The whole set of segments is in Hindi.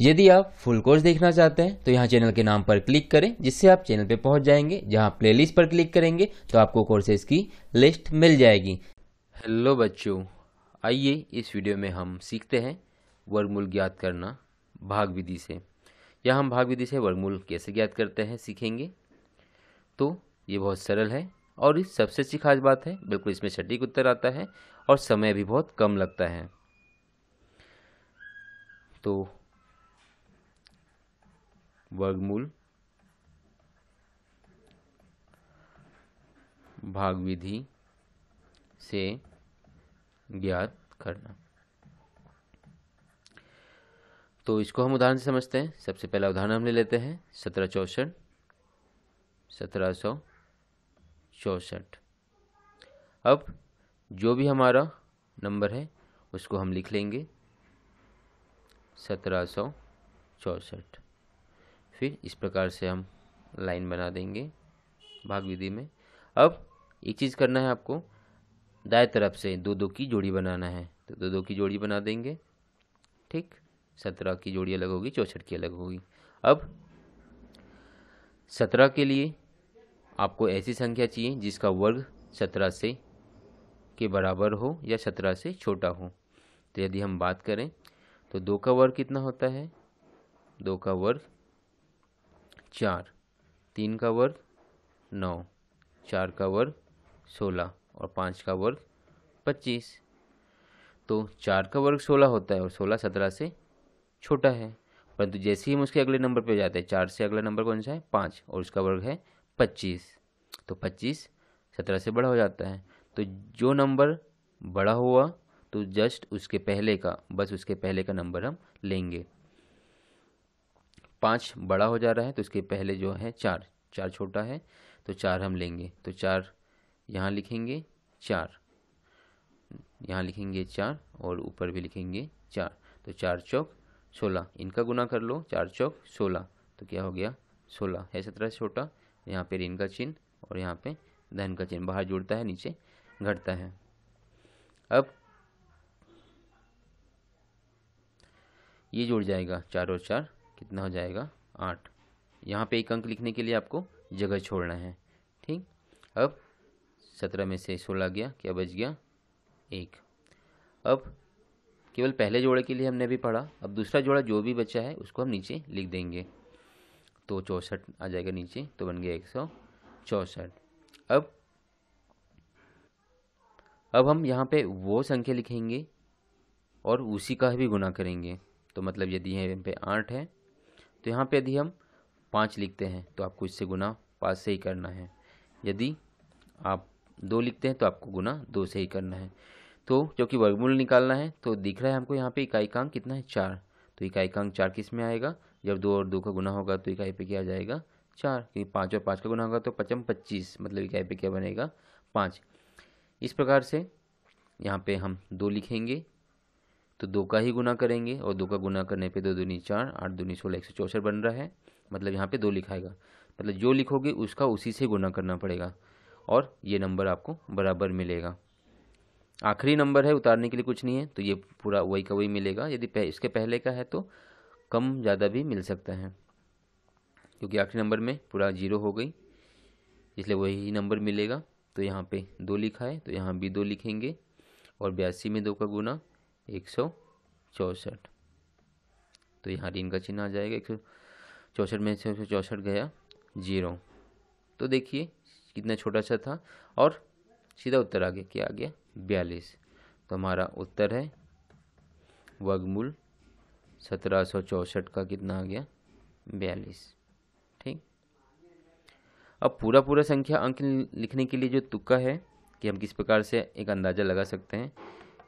यदि आप फुल कोर्स देखना चाहते हैं तो यहाँ चैनल के नाम पर क्लिक करें जिससे आप चैनल पे पहुँच जाएंगे जहाँ प्लेलिस्ट पर क्लिक करेंगे तो आपको कोर्सेज की लिस्ट मिल जाएगी हेलो बच्चों आइए इस वीडियो में हम सीखते हैं वर्गमूल ज्ञात करना भाग विधि से या हम भाग विधि से वर्गमूल कैसे ज्ञात करते हैं सीखेंगे तो ये बहुत सरल है और इस सबसे अच्छी खास बात है बिल्कुल इसमें सटीक उत्तर आता है और समय भी बहुत कम लगता है तो वर्गमूल भाग विधि से ज्ञात करना तो इसको हम उदाहरण से समझते हैं सबसे पहला उदाहरण हम ले लेते हैं सत्रह चौसठ सत्रह सौ चौसठ अब जो भी हमारा नंबर है उसको हम लिख लेंगे सत्रह सौ चौसठ फिर इस प्रकार से हम लाइन बना देंगे भाग विधि में अब एक चीज़ करना है आपको दाएं तरफ से दो दो की जोड़ी बनाना है तो दो दो की जोड़ी बना देंगे ठीक सत्रह की जोड़ी अलग होगी चौंसठ की अलग होगी अब सत्रह के लिए आपको ऐसी संख्या चाहिए जिसका वर्ग सत्रह से के बराबर हो या सत्रह से छोटा हो तो यदि हम बात करें तो दो का वर्ग कितना होता है दो का वर्ग चार तीन का वर्ग नौ चार का वर्ग सोलह और पाँच का वर्ग पच्चीस तो चार का वर्ग सोलह होता है और सोलह सत्रह से छोटा है परंतु जैसे ही हम उसके अगले नंबर पे जाते हैं चार से अगला नंबर कौन सा है पाँच और उसका वर्ग है पच्चीस तो पच्चीस सत्रह से बड़ा हो जाता है तो जो नंबर बड़ा हुआ तो जस्ट उसके पहले का बस उसके पहले का नंबर हम लेंगे पाँच बड़ा हो जा रहा है तो इसके पहले जो है चार चार छोटा है तो चार हम लेंगे तो चार यहाँ लिखेंगे चार यहाँ लिखेंगे चार और ऊपर भी लिखेंगे चार तो चार चौक सोलह इनका गुना कर लो चार चौक सोलह तो क्या हो गया सोलह है सत्रह से छोटा यहाँ पर इनका का चिन्ह और यहाँ पे धन का चिन्ह बाहर जुड़ता है नीचे घटता है अब ये जुड़ जाएगा चार और चार कितना हो जाएगा आठ यहाँ पे एक अंक लिखने के लिए आपको जगह छोड़ना है ठीक अब सत्रह में से सोलह गया क्या बच गया एक अब केवल पहले जोड़े के लिए हमने भी पढ़ा अब दूसरा जोड़ा जो भी बचा है उसको हम नीचे लिख देंगे तो चौंसठ आ जाएगा नीचे तो बन गया एक सौ चौंसठ अब अब हम यहाँ पे वो संख्या लिखेंगे और उसी का भी गुना करेंगे तो मतलब यदि यहाँ पे आठ है तो यहाँ पे यदि हम पाँच लिखते हैं तो आपको इससे गुना पाँच से ही करना है यदि आप दो लिखते हैं तो आपको गुना दो से ही करना है तो क्योंकि वर्गमूल निकालना है तो दिख रहा है हमको यहाँ पे इकाई कांक कितना है चार तो इकाई कांक चार किस में आएगा जब दो और दो का गुना होगा तो इकाई पे क्या आ जाएगा चार क्योंकि पाँच और पाँच का गुना होगा तो पचम पच्चीस मतलब इकाई पे क्या बनेगा पाँच इस प्रकार से यहाँ पे हम दो लिखेंगे तो दो का ही गुना करेंगे और दो का गुना करने पे दो दूनी चार आठ दूनी सोलह एक सौ चौंसठ बन रहा है मतलब यहाँ पे दो लिखाएगा मतलब जो लिखोगे उसका उसी से गुना करना पड़ेगा और ये नंबर आपको बराबर मिलेगा आखिरी नंबर है उतारने के लिए कुछ नहीं है तो ये पूरा वही का वही मिलेगा यदि पह, इसके पहले का है तो कम ज़्यादा भी मिल सकता है क्योंकि आखिरी नंबर में पूरा जीरो हो गई इसलिए वही नंबर मिलेगा तो यहाँ पे दो लिखा है तो यहाँ भी दो लिखेंगे और बयासी में दो का गुना एक सौ चौंसठ तो यहाँ ऋण का चिन्ह आ जाएगा एक सौ चौंसठ में से एक सौ चौंसठ गया जीरो तो देखिए कितना छोटा सा था और सीधा उत्तर आ गया क्या आ गया बयालीस तो हमारा उत्तर है वर्गमूल सत्रह सौ चौंसठ का कितना आ गया बयालीस ठीक अब पूरा पूरा संख्या अंक लिखने के लिए जो तुक्का है कि हम किस प्रकार से एक अंदाज़ा लगा सकते हैं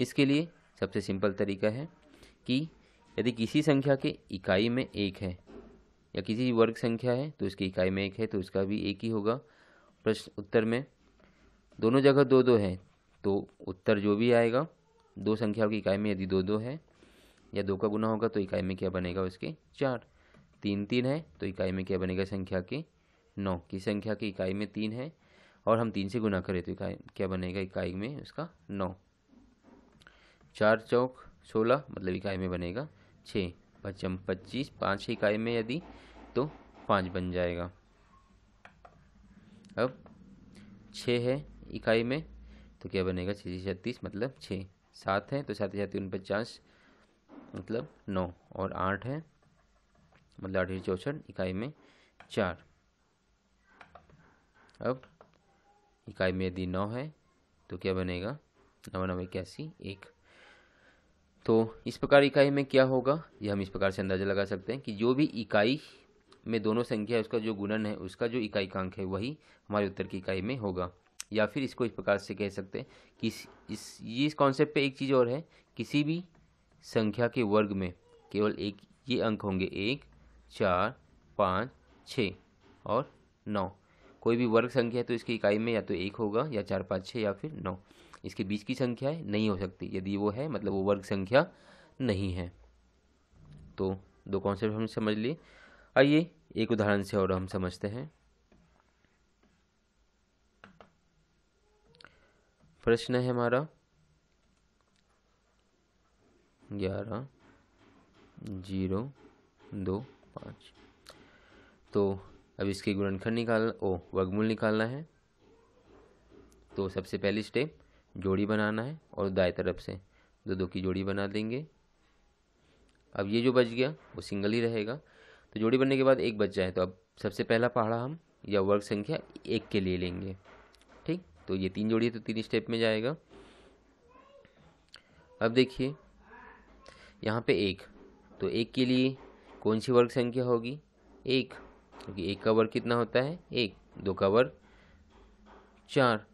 इसके लिए सबसे सिंपल तरीका है कि यदि किसी संख्या के इकाई में एक है या किसी वर्ग संख्या है तो उसकी इकाई में एक है तो उसका भी एक ही होगा प्रश्न उत्तर में दोनों जगह दो दो है तो उत्तर जो भी आएगा दो संख्याओं की इकाई में यदि दो दो है या दो का गुना होगा तो इकाई में क्या बनेगा उसके चार तीन तीन है तो इकाई में क्या बनेगा संख्या के नौ की संख्या की इकाई में तीन है और हम तीन से गुना करें तो इकाई क्या बनेगा इकाई में उसका नौ चार चौक सोलह मतलब इकाई में बनेगा छः पचम पच्चीस पाँच इकाई में यदि तो पाँच बन जाएगा अब छः है इकाई में तो क्या बनेगा छः छत्तीस मतलब छः सात है तो सात उन उनपचास मतलब नौ और आठ है मतलब आठ चौसठ इकाई में चार अब इकाई में यदि नौ है तो क्या बनेगा नौ इक्यासी एक तो इस प्रकार इकाई में क्या होगा ये हम इस प्रकार से अंदाजा लगा सकते हैं कि जो भी इकाई में दोनों संख्या उसका जो गुणन है उसका जो इकाई कांक है वही हमारे उत्तर की इकाई में होगा या फिर इसको इस प्रकार से कह सकते हैं कि इस इस ये इस कॉन्सेप्ट पे एक चीज़ और है किसी भी संख्या के वर्ग में केवल एक ये अंक होंगे एक चार पाँच छ और नौ कोई भी वर्ग संख्या है तो इसकी इकाई में या तो एक होगा या चार पाँच छः या फिर नौ इसके बीच की संख्या है नहीं हो सकती यदि वो है मतलब वो वर्ग संख्या नहीं है तो दो कॉन्सेप्ट हम समझ लिए आइए एक उदाहरण से और हम समझते हैं प्रश्न है हमारा ग्यारह जीरो दो पाँच तो अब इसके गुणनखंड निकाल ओ वर्गमूल निकालना है तो सबसे पहली स्टेप जोड़ी बनाना है और दाएं तरफ से दो दो की जोड़ी बना देंगे अब ये जो बच गया वो सिंगल ही रहेगा तो जोड़ी बनने के बाद एक बच जाए तो अब सबसे पहला पहाड़ा हम या वर्ग संख्या एक के लिए लेंगे ठीक तो ये तीन जोड़ी है तो तीन स्टेप में जाएगा अब देखिए यहाँ पे एक तो एक के लिए कौन सी वर्ग संख्या होगी एक क्योंकि तो एक का वर्ग कितना होता है एक दो का वर्ग चार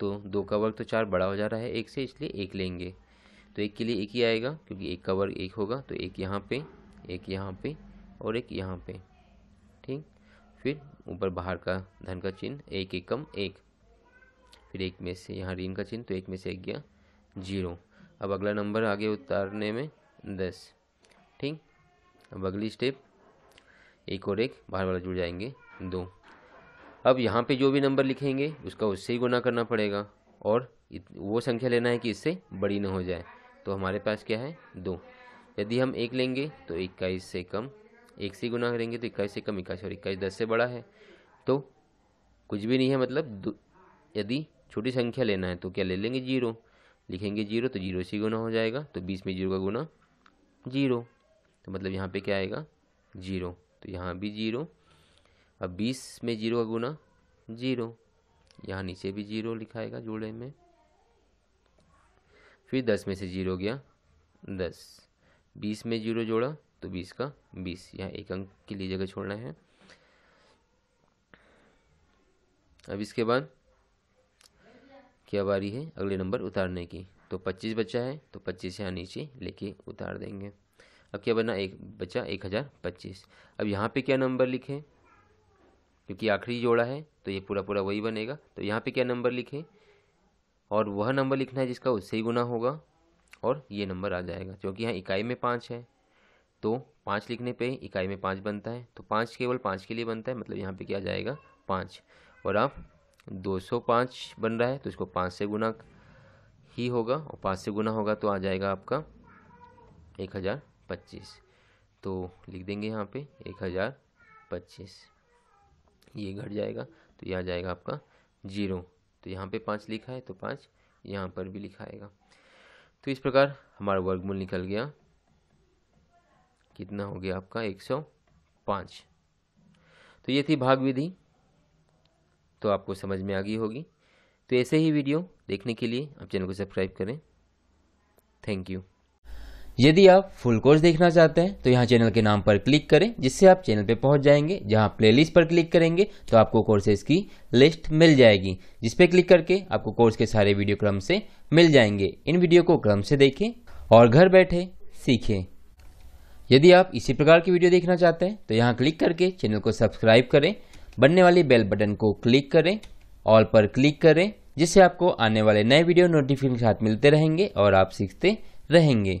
तो दो का वर्ग तो चार बड़ा हो जा रहा है एक से इसलिए एक लेंगे तो एक के लिए एक ही आएगा क्योंकि एक का वर्ग एक होगा तो एक यहाँ पे एक यहाँ पे और एक यहाँ पे ठीक फिर ऊपर बाहर का धन का चिन्ह एक एक कम एक फिर एक में से यहाँ ऋण का चिन्ह तो एक में से एक गया जीरो अब अगला नंबर आगे उतारने में दस ठीक अब अगली स्टेप एक और एक बाहर वाला जुड़ जाएंगे दो अब यहाँ पे जो भी नंबर लिखेंगे उसका उससे ही गुना करना पड़ेगा और वो संख्या लेना है कि इससे बड़ी ना हो जाए तो हमारे पास क्या है दो यदि हम एक लेंगे तो इक्कीस से कम एक से गुना करेंगे तो इक्कीस से कम इक्कीस और इक्कीस दस से बड़ा है तो कुछ भी नहीं है मतलब यदि छोटी संख्या लेना है तो क्या ले लेंगे जीरो लिखेंगे जीरो तो जीरो से गुना हो जाएगा तो बीस में जीरो का गुना जीरो तो मतलब यहाँ पे क्या आएगा जीरो तो यहाँ भी जीरो अब बीस में जीरो का गुना जीरो यहाँ नीचे भी जीरो लिखाएगा जोड़े में फिर दस में से जीरो गया दस बीस में जीरो जोड़ा तो बीस का बीस यहाँ एक अंक के लिए जगह छोड़ना है अब इसके बाद क्या बारी है अगले नंबर उतारने की तो पच्चीस बचा है तो पच्चीस यहाँ नीचे लेके उतार देंगे अब क्या बना एक बचा एक हज़ार पच्चीस अब यहाँ पे क्या नंबर लिखें क्योंकि आखिरी जोड़ा है तो ये पूरा पूरा वही बनेगा तो यहाँ पे क्या नंबर लिखें और वह नंबर लिखना है जिसका उससे ही गुना होगा और ये नंबर आ जाएगा क्योंकि यहाँ इकाई में पाँच है तो पाँच लिखने पे इकाई में पाँच बनता है तो पाँच केवल पाँच के लिए बनता है मतलब यहाँ पे क्या आ जाएगा पाँच और आप दो सौ पाँच बन रहा है तो इसको पाँच से गुना ही होगा और पाँच से गुना होगा तो आ जाएगा आपका एक हज़ार पच्चीस तो लिख देंगे यहाँ पे एक हज़ार पच्चीस ये घट जाएगा तो यह आ जाएगा आपका जीरो तो यहाँ पे पाँच लिखा है तो पाँच यहाँ पर भी लिखा आएगा तो इस प्रकार हमारा वर्गमूल निकल गया कितना हो गया आपका एक सौ पाँच तो ये थी भाग विधि तो आपको समझ में आ गई होगी तो ऐसे ही वीडियो देखने के लिए आप चैनल को सब्सक्राइब करें थैंक यू यदि आप फुल कोर्स देखना चाहते हैं तो यहाँ चैनल के नाम पर क्लिक करें जिससे आप चैनल पर पहुँच जाएंगे जहाँ प्लेलिस्ट पर क्लिक करेंगे तो आपको कोर्सेज की लिस्ट मिल जाएगी जिस पर क्लिक करके आपको कोर्स के सारे वीडियो क्रम से मिल जाएंगे इन वीडियो को क्रम से देखें और घर बैठे सीखें यदि आप इसी प्रकार की वीडियो देखना चाहते हैं तो यहाँ क्लिक करके चैनल को सब्सक्राइब करें बनने वाले बेल बटन को क्लिक करें ऑल पर क्लिक करें जिससे आपको आने वाले नए वीडियो नोटिफिकेशन के साथ मिलते रहेंगे और आप सीखते रहेंगे